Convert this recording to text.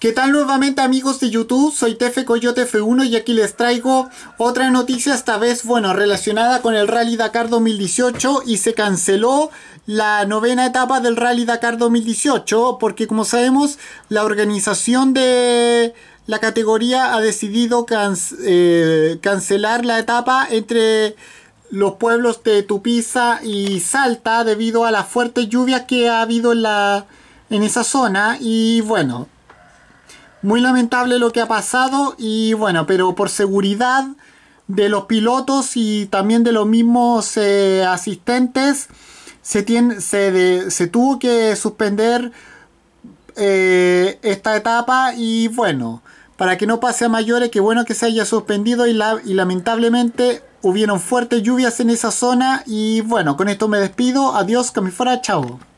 ¿Qué tal nuevamente amigos de YouTube? Soy Tefe Coyote F1 y aquí les traigo otra noticia, esta vez, bueno, relacionada con el Rally Dakar 2018 y se canceló la novena etapa del Rally Dakar 2018 porque como sabemos la organización de la categoría ha decidido eh, cancelar la etapa entre los pueblos de Tupiza y Salta debido a las fuertes lluvias que ha habido la, en esa zona y bueno muy lamentable lo que ha pasado y bueno, pero por seguridad de los pilotos y también de los mismos eh, asistentes, se, se, tuvo que suspender eh, esta etapa y bueno, para que no pase a mayores, que bueno que se haya suspendido y, y lamentablemente hubieron fuertes lluvias en esa zona y bueno, con esto me despido, adiós, que me fuera, chao.